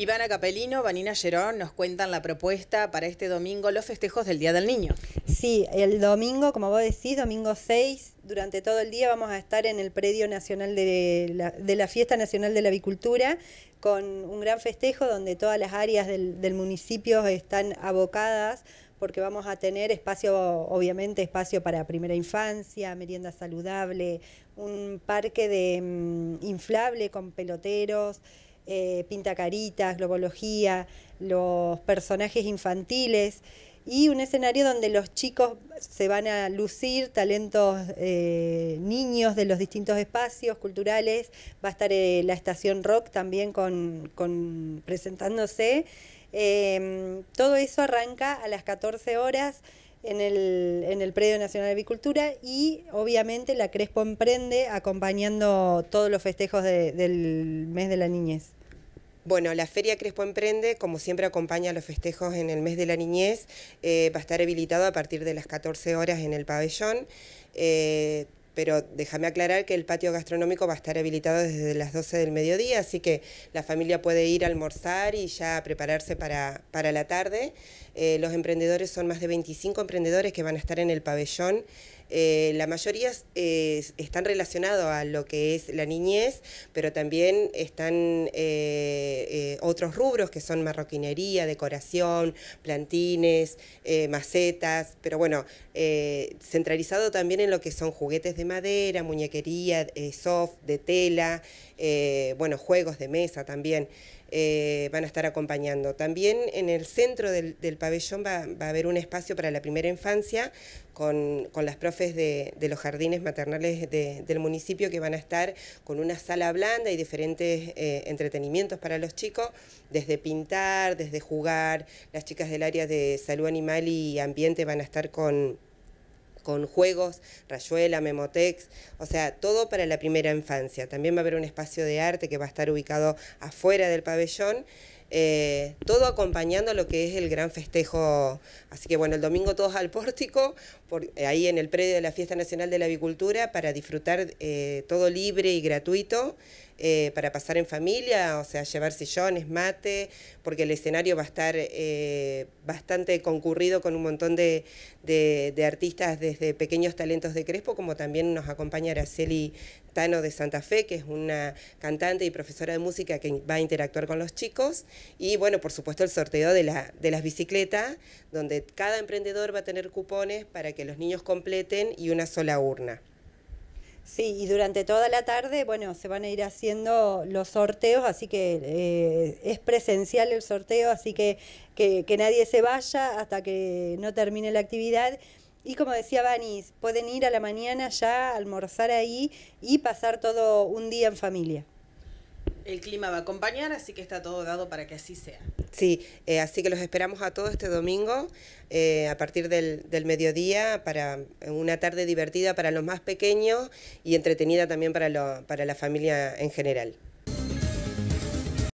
Ivana Capelino, Vanina Gerón nos cuentan la propuesta para este domingo, los festejos del Día del Niño. Sí, el domingo, como vos decís, domingo 6, durante todo el día vamos a estar en el predio nacional de la, Fiesta Nacional de la Avicultura con un gran festejo donde todas las áreas del, municipio están abocadas porque vamos a tener espacio, obviamente, espacio para primera infancia, merienda saludable, un parque de mm, inflable con peloteros, eh, pinta Caritas, globología, los personajes infantiles y un escenario donde los chicos se van a lucir, talentos eh, niños de los distintos espacios culturales, va a estar eh, la estación rock también con, presentándose. Em, todo eso arranca a las 14 horas en el, en el Predio Nacional de Avicultura y obviamente la Crespo Emprende acompañando todos los festejos del mes de la niñez. Bueno, la Feria Crespo Emprende, como siempre, acompaña los festejos en el mes de la niñez. Eh, va a estar habilitado a partir de las 14 horas en el pabellón. Eh, pero déjame aclarar que el patio gastronómico va a estar habilitado desde las 12 del mediodía, así que la familia puede ir a almorzar y ya prepararse para, la tarde. Eh, los emprendedores son más de 25 emprendedores que van a estar en el pabellón. Eh, la mayoría están relacionados a lo que es la niñez, pero también están eh, eh, otros rubros que son marroquinería, decoración, plantines, macetas, pero bueno, centralizado también en lo que son juguetes de madera, muñequería, soft, de tela, bueno, juegos de mesa también. Eh, van a estar acompañando. También en el centro del, pabellón va, a haber un espacio para la primera infancia con, las profes de, los jardines maternales del municipio que van a estar con una sala blanda y diferentes eh, entretenimientos para los chicos, desde pintar, desde jugar. Las chicas del área de salud animal y ambiente van a estar con con juegos, Rayuela, Memotex, o sea, todo para la primera infancia. También va a haber un espacio de arte que va a estar ubicado afuera del pabellón eh, todo acompañando lo que es el gran festejo. Así que bueno, el domingo todos al pórtico, por, eh, ahí en el predio de la Fiesta Nacional de la Avicultura, para disfrutar eh, todo libre y gratuito, para pasar en familia, o sea, llevar sillones, mate, porque el escenario va a estar bastante concurrido con un montón de, de, de, artistas desde pequeños talentos de Crespo, como también nos acompaña Araceli Tano de Santa Fe, que es una cantante y profesora de música que va a interactuar con los chicos. Y bueno, por supuesto el sorteo de, la, las bicicletas, donde cada emprendedor va a tener cupones para que los niños completen y una sola urna. Sí, y durante toda la tarde, bueno, se van a ir haciendo los sorteos, así que eh, es presencial el sorteo, así que, que, nadie se vaya hasta que no termine la actividad. Y como decía Vanis, pueden ir a la mañana ya, almorzar ahí y pasar todo un día en familia. El clima va a acompañar, así que está todo dado para que así sea. Sí, eh, así que los esperamos a todos este domingo eh, a partir del, mediodía para una tarde divertida para los más pequeños y entretenida también para, para la familia en general.